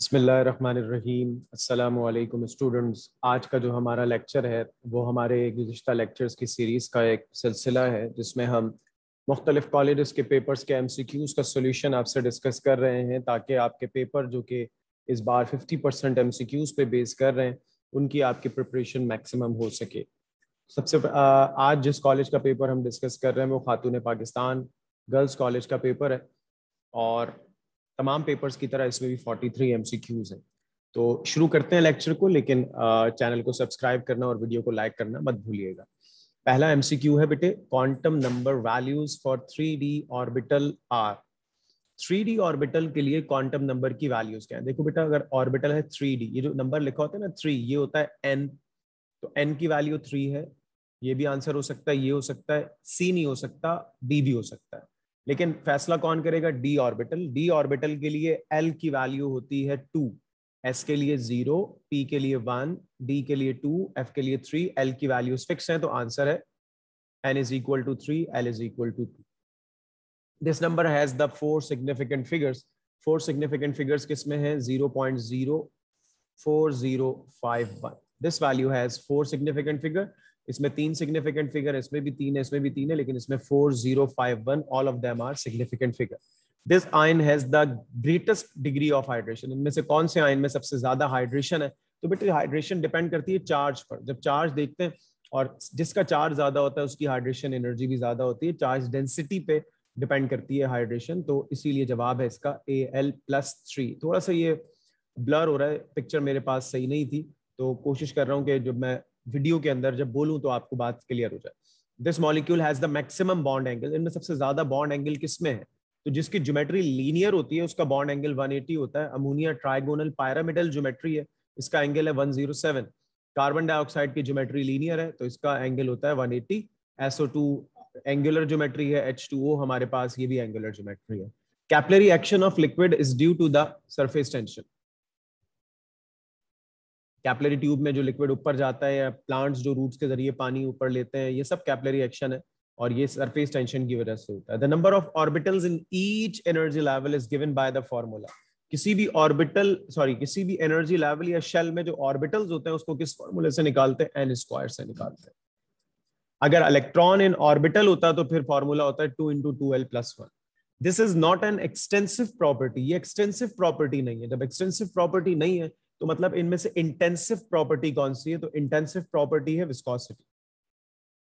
बसमीम् students आज का जो हमारा लेक्चर है वो हमारे गुज्त लेक्चर्स की सीरीज़ का एक सिलसिला है जिसमें हम मुख्तलिफ कॉलेज़ के पेपर्स के एम सी क्यूज़ का सोल्यूशन आपसे डिस्कस कर रहे हैं ताकि आपके पेपर जो कि इस बार fifty percent M C Qs पर बेस कर रहे हैं उनकी आपकी प्रिपरेशन मैक्सिमम हो सके सबसे आज जिस कॉलेज का पेपर हम डिस्कस कर रहे हैं वो खातून पाकिस्तान गर्ल्स कॉलेज का पेपर है और तमाम पेपर्स की तरह इसमें भी 43 थ्री एमसीक्यूज हैं तो शुरू करते हैं लेक्चर को लेकिन चैनल को सब्सक्राइब करना और वीडियो को लाइक करना मत भूलिएगा पहला एमसीक्यू है बेटे quantum number values for three D orbital are three D orbital के लिए क्वांटम नंबर की वैल्यूज क्या है देखो बेटा अगर ऑर्बिटल है थ्री डी ये जो नंबर लिखा होता है ना थ्री ये होता है एन तो एन की वैल्यू थ्री है ये भी आंसर हो सकता है ये हो सकता है सी नहीं हो सकता बी भी हो सकता है लेकिन फैसला कौन करेगा डी ऑर्बिटल डी ऑर्बिटल के लिए एल की वैल्यू होती है टू एस के लिए जीरो पी के लिए वन डी के लिए टू एफ के लिए थ्री एल की वैल्यूज फिक्स हैं तो आंसर है N is equal to three L is equal to two this number has the four significant figures four significant figures किसमें हैं zero point zero four zero five one this value has four significant figure इसमें तीन significant figure इसमें भी तीन है इसमें भी तीन है लेकिन इसमें four zero five one all of them are significant figure this ion has the greatest degree of hydration इनमें से कौन से आयन में सबसे ज्यादा हाइड्रेशन है तो बेटे हाइड्रेशन डिपेंड करती है चार्ज पर जब चार्ज देखते हैं और जिसका चार्ज ज्यादा होता है उसकी हाइड्रेशन एनर्जी भी ज्यादा होती है चार्ज डेंसिटी पे डिपेंड करती है हाइड्रेशन तो इसीलिए जवाब है इसका ए एल प्लस थ्री थोड़ा सा ये ब्लर हो रहा है पिक्चर मेरे पास सही नहीं थी तो कोशिश कर रहा हूँ कि जब मैं वीडियो के अंदर जब बोलूं तो आपको बात क्लियर हो जाए this molecule has the maximum bond angle इनमें सबसे ज्यादा बॉन्ड एंगल किसमें है तो जिसकी ज्योमेट्री लीनियर होती है उसका बॉन्ड एंगल 180 होता है अमोनिया ट्राइगोनल पायरामिडल ज्योमेट्री है इसका एंगल है 107 कार्बन डाइऑक्साइड की ज्योमेट्री लीनियर है तो इसका एंगल होता है 180 SO2 एंगुलर ज्योमेट्री है H2O हमारे पास ये भी एंगुलर ज्योमेट्री है capillary action of liquid is due to the surface tension capillary tube में जो लिक्विड ऊपर जाता है या प्लांट्स जो रूट्स के जरिए पानी ऊपर लेते हैं ये सब कैपलरी एक्शन है और ये सरफेस टेंशन की वजह से होता है the number of orbitals in each energy level is given by the formula किसी भी ऑर्बिटल सॉरी किसी भी एनर्जी लेवल या शेल में जो ऑर्बिटल्स होते हैं उसको किस फॉर्मूले से निकालते हैं एन स्क्वायर से निकालते हैं अगर इलेक्ट्रॉन इन ऑर्बिटल होता तो फिर फॉर्मूला होता है two into two L plus one this is not an extensive property ये एक्सटेंसिव प्रॉपर्टी नहीं है जब एक्सटेंसिव प्रॉपर्टी नहीं है तो मतलब इनमें से इंटेंसिव प्रॉपर्टी कौन सी है तो इंटेंसिव प्रॉपर्टी है विस्कोसिटी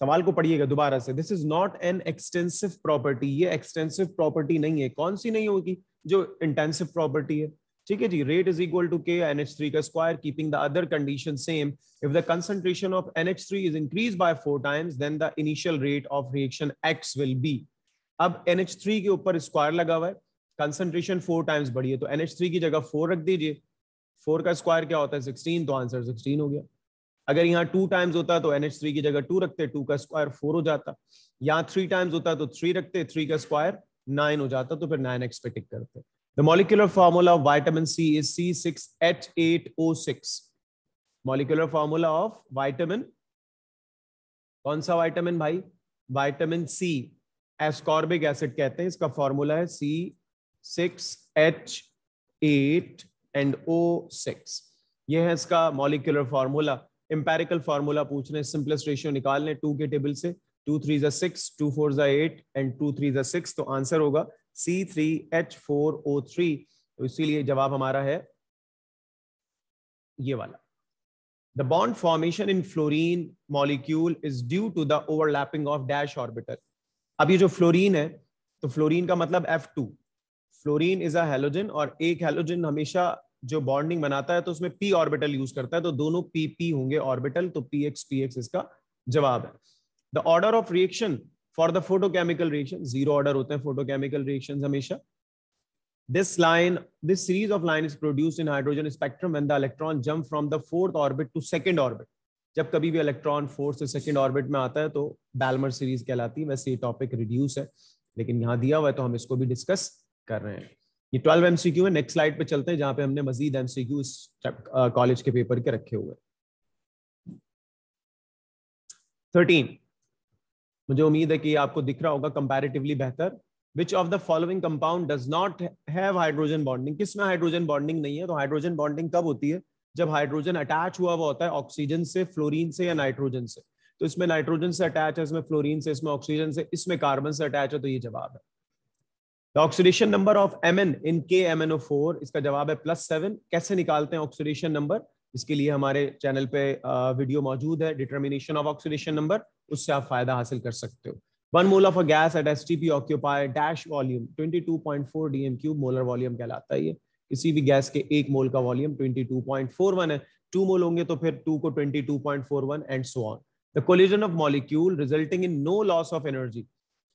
सवाल को पढ़िएगा दोबारा से this is not an extensive property ये एक्सटेंसिव प्रॉपर्टी नहीं है कौन सी नहीं होगी जो इंटेंसिव प्रॉपर्टी है ठीक है जी rate is equal to K N H three का square keeping the other condition same if the concentration of N H three is increase by four times then the initial rate of reaction X will be अब N H three के ऊपर square लगा हुआ है concentration four times बढ़ी है तो N H three की जगह फोर रख दीजिए फोर का स्क्वायर क्या होता है सिक्सटीन तो आंसर सिक्सटीन हो गया अगर यहाँ टू टाइम्स होता तो एन एच थ्री की जगह टू रखते टू का स्क्वायर फोर हो जाता यहाँ थ्री टाइम्स होता तो थ्री रखते थ्री का स्क्वायर नाइन हो जाता तो फिर नाइन एक्स पे टिक करते The molecular formula of vitamin C is C6H8O6. Molecular formula of vitamin. कौन सा vitamin भाई Vitamin C. एस्कॉर्बिक एसिड कहते हैं इसका फॉर्मूला है C6H8 एंड ओ सिक्स ये है इसका मॉलिकुलर फार्मूला एम्पेरिकल फार्मूला पूछ रहे हैं सिंपलेस्ट रेशियो निकालने टू के टेबल से टू थ्री जो सिक्स टू फोर जो एट एंड टू थ्री जो सिक्स तो आंसर होगा C three H four O three तो इसीलिए जवाब हमारा है ये वाला the bond formation in fluorine molecule is due to the overlapping of dash orbital अब ये जो फ्लोरिन है तो फ्लोरिन का मतलब F two fluorine is a halogen और एक हेलोजन हमेशा जो बॉन्डिंग बनाता है तो उसमें पी ऑर्बिटल यूज करता है तो दोनों पी पी होंगे ऑर्बिटल तो पी एक्स पी एक्स इसका जवाब है the order of reaction for the photochemical reaction zero order होते हैं फोटोकेमिकल रिएक्शन हमेशा this line this series of line is produced in hydrogen spectrum when the electron jump from the fourth orbit to second orbit जब कभी भी electron fourth से second orbit में आता है तो बैलमर सीरीज कहलाती है वैसे ये टॉपिक रिड्यूस है लेकिन यहाँ दिया हुआ है तो हम इसको भी डिस्कस कर रहे हैं ये ट्वेल्व एम सी क्यू है नेक्स्ट स्लाइड पे चलते हैं जहाँ पे हमने मजीद एम सी क्यू कॉलेज के पेपर के रखे हुए थर्टीन मुझे उम्मीद है कि आपको दिख रहा होगा कंपैरेटिवली बेहतर which of the following compound does not have hydrogen bonding किसमें हाइड्रोजन बॉन्डिंग नहीं है तो हाइड्रोजन बॉन्डिंग कब होती है जब हाइड्रोजन अटैच हुआ हुआ होता है ऑक्सीजन से फ्लोरीन से या नाइट्रोजन से तो इसमें नाइट्रोजन से अटैच है इसमें फ्लोरीन से इसमें ऑक्सीजन से इसमें कार्बन से अटैच है तो ये जवाब है oxidation number of M N in K M N O four इसका जवाब है प्लस सेवन कैसे निकालते हैं ऑक्सीडेशन नंबर इसके लिए हमारे चैनल पे वीडियो मौजूद है डिटर्मिनेशन ऑफ ऑक्सीडेशन नंबर उससे आप फायदा हासिल कर सकते हो one mole of a gas at S T P occupy dash volume twenty two point four D M cube molar volume कहलाता है किसी भी गैस के एक मोल का volume twenty two point four one है टू मोल होंगे तो फिर टू को twenty two point four one and so on the collision of molecule resulting in no loss of energy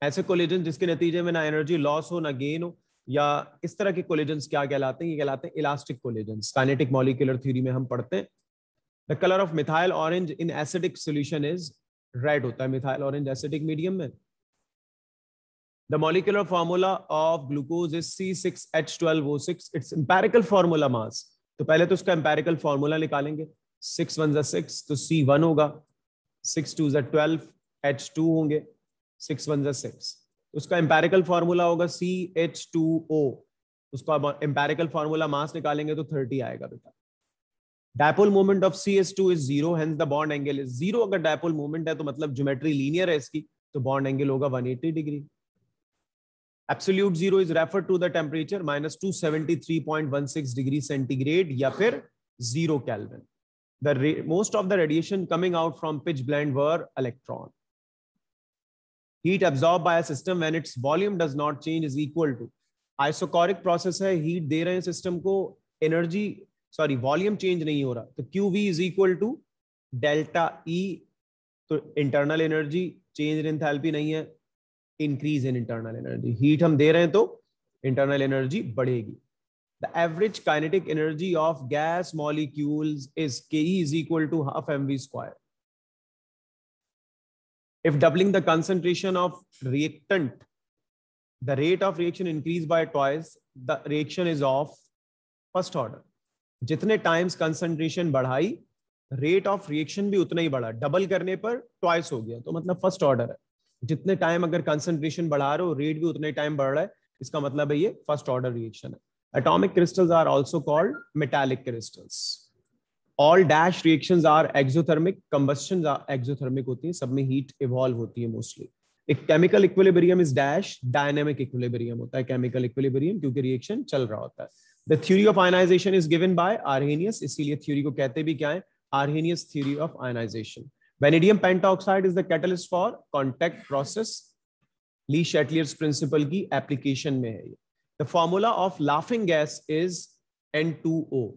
ऐसे कोलिजन जिसके नतीजे में ना एनर्जी लॉस हो ना गेन हो या इस तरह के कोलिजन्स क्या कहलाते हैं ये कहलाते हैं elastic collisions kinetic molecular theory में हम पढ़ते हैं the colour of methyl orange in acidic solution is red होता है मिथाइल ऑरेंज एसिडिक मीडियम में the formula of glucose is C six H twelve O six its empirical formula mass तो पहले तो उसका empirical फॉर्मूला निकालेंगे six one six तो C one होगा सिक्स 6 2 एच टू होंगे सिक्स वन जै सिक्स उसका एम्पेरिकल फॉर्मूला होगा सी एच टू ओ उसका एम्पेरिकल फॉर्मूला मास निकालेंगे तो थर्टी आएगा बेटा dipole moment of C S two is zero hence the bond angle is zero अगर डायपोल मोमेंट है तो मतलब ज्योमेट्री लीनियर है इसकी तो बॉन्ड एंगल होगा one 180 degree absolute zero is refer to the temperature minus two seventy three point one six degree centigrade या फिर zero kelvin the most of the radiation coming out from pitchblende were electron heat absorb by system when its volume does not change is equal to isochoric process है heat दे रहे हैं system को energy sorry volume change नहीं हो रहा तो Q V is equal to delta E तो internal energy change in enthalpy नहीं है increase in internal energy heat हम दे रहे हैं तो इंटरनल एनर्जी बढ़ेगी the average kinetic energy of gas molecule is K E is equal to half M V square if doubling the concentration of reactant the rate of reaction increased by twice the reaction is of first order जितने times concentration बढ़ाई rate of reaction भी उतना ही बढ़ा double करने पर twice हो गया तो मतलब फर्स्ट ऑर्डर है जितने टाइम अगर कंसंट्रेशन बढ़ा रहे हो रेट भी उतने टाइम बढ़ रहा है इसका मतलब है ये फर्स्ट ऑर्डर रिएक्शन है atomic crystals are also called metallic crystals all dash reaction are exothermic combustion exothermic होती है सब में हीट इवॉल्व होती है मोस्टली एक chemical equilibrium is dash dynamic equilibrium होता है केमिकल इक्विलिब्रियम क्योंकि रिएक्शन चल रहा होता है the theory of ionization is given by Arrhenius इसीलिए थ्यूरी को कहते भी क्या है Arrhenius theory of ionization vanadium pentoxide is the catalyst for contact process Le Chatelier's principle की एप्लीकेशन में है ये the formula of laughing gas is N two O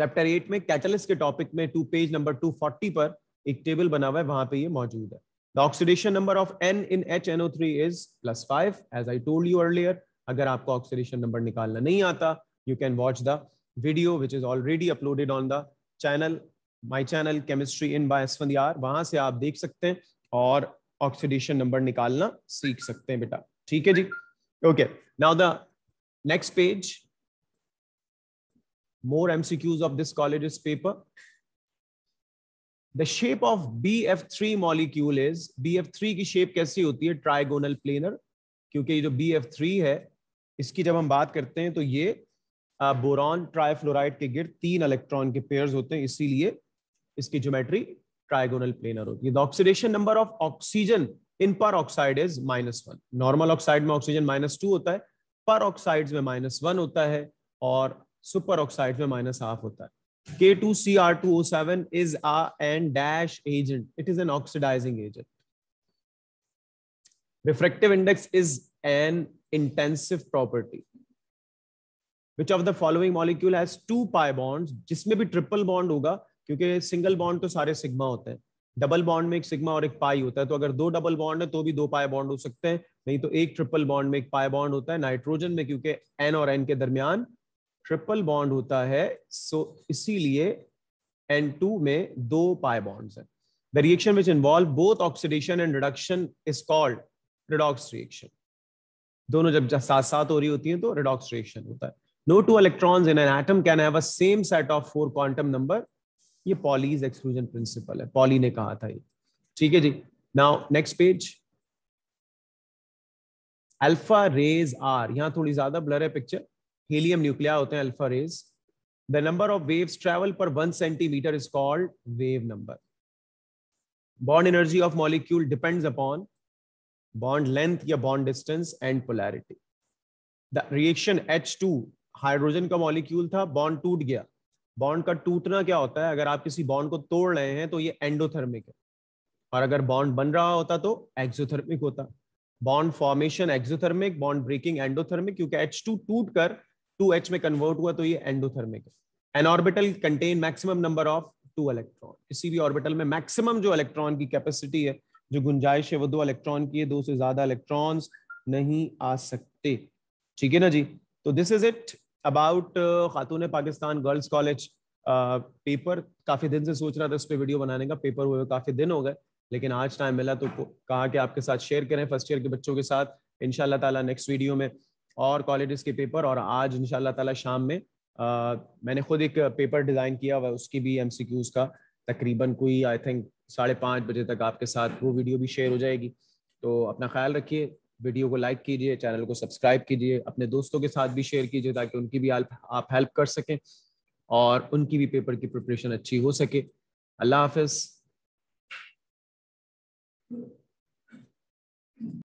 chapter eight में कैटलिस्ट के टॉपिक में two page number two forty पर एक table बना हुआ है वहां पे ये मौजूद है the oxidation number of N in H NO three is plus five as I told you earlier अगर आपको ऑक्सीडेशन नंबर निकालना नहीं आता you can watch the video which is already uploaded on the channel my channel chemistry in बायसवंद वहां से आप देख सकते हैं और ऑक्सीडेशन नंबर निकालना सीख सकते हैं बेटा ठीक है जी okay now the next page more MCQs of this college's paper. The shape of BF3 molecule is BF3 की shape कैसी होती है trigonal planar क्योंकि ये जो BF3 है इसकी जब हम बात करते हैं तो ये बोरॉन ट्राइफ्लोराइड के गिर तीन इलेक्ट्रॉन के पेयर्स होते हैं इसीलिए इसकी ज्योमेट्री ट्राइगोनल प्लेनर होती है oxidation number of oxygen in peroxide is minus one normal oxide में ऑक्सीजन माइनस टू होता है पर ऑक्साइड में माइनस वन होता है और सुपर ऑक्साइड में माइनस हाफ होता है K two C R two seven is a an dash agent it is an oxidizing agent refractive index is an intensive property which of the following molecule has two pi bond जिसमें भी triple bond होगा क्योंकि single bond तो सारे sigma होते हैं double bond में एक सिग्मा और एक पाई होता है तो अगर दो डबल बॉन्ड है तो भी दो पाए बॉन्ड हो सकते हैं नहीं तो एक ट्रिपल बॉन्ड में एक पाए बॉन्ड होता है नाइट्रोजन में क्योंकि एन और एन के दरमियान ट्रिपल बॉन्ड होता है सो so इसीलिए N2 में दो पाई बॉन्ड्स हैं the reaction which involve both oxidation and reduction is called redox reaction दोनों जब साथ साथ हो रही होती हैं तो रिडॉक्स रिएक्शन होता है no two electrons in an atom can have a same set of four quantum number ये पॉलीज एक्सक्लूजन प्रिंसिपल है पॉली ने कहा था ये ठीक है जी now next page alpha rays are यहां थोड़ी ज्यादा ब्लर है पिक्चर हीलियम न्यूक्लिया होते हैं alpha rays the number of wave travel per one centimetre is called wave number bond energy of molecule depends upon bond length या bond distance and polarity the reaction H two hydrogen का molecule था bond टूट गया bond का टूटना क्या होता है अगर आप किसी बॉन्ड को तोड़ रहे हैं तो ये एंडोथर्मिक है और अगर बॉन्ड बन रहा होता तो एक्सोथर्मिक होता bond formation exothermic bond breaking endothermic क्योंकि एच टू टूट कर टू एच में कन्वर्ट हुआ तो ये एंडोथर्मिक है an orbital contain maximum number of two electron किसी भी ऑर्बिटल में मैक्सिमम जो इलेक्ट्रॉन की कैपेसिटी है जो गुंजाइश है वो दो इलेक्ट्रॉन की है दो से ज्यादा इलेक्ट्रॉन्स नहीं आ सकते ठीक है ना जी तो this is it about Khatoon Pakistan girls college paper uh, काफी दिन से सोच रहा था उस पर वीडियो बनाने का पेपर हुए काफी दिन हो गए लेकिन आज टाइम मिला तो कहा कि आपके साथ शेयर करें फर्स्ट ईयर के बच्चों के साथ इनशाला ताला नेक्स्ट वीडियो में और कॉलेज के पेपर और आज इन ताला शाम में आ, मैंने खुद एक पेपर डिज़ाइन किया हुआ उसकी भी एम का तकरीबन कोई आई थिंक साढ़े पाँच बजे तक आपके साथ वो वीडियो भी शेयर हो जाएगी तो अपना ख्याल रखिए वीडियो को लाइक कीजिए चैनल को सब्सक्राइब कीजिए अपने दोस्तों के साथ भी शेयर कीजिए ताकि उनकी भी आप हेल्प कर सकें और उनकी भी पेपर की प्रिपरेशन अच्छी हो सके अल्लाह हाफिज़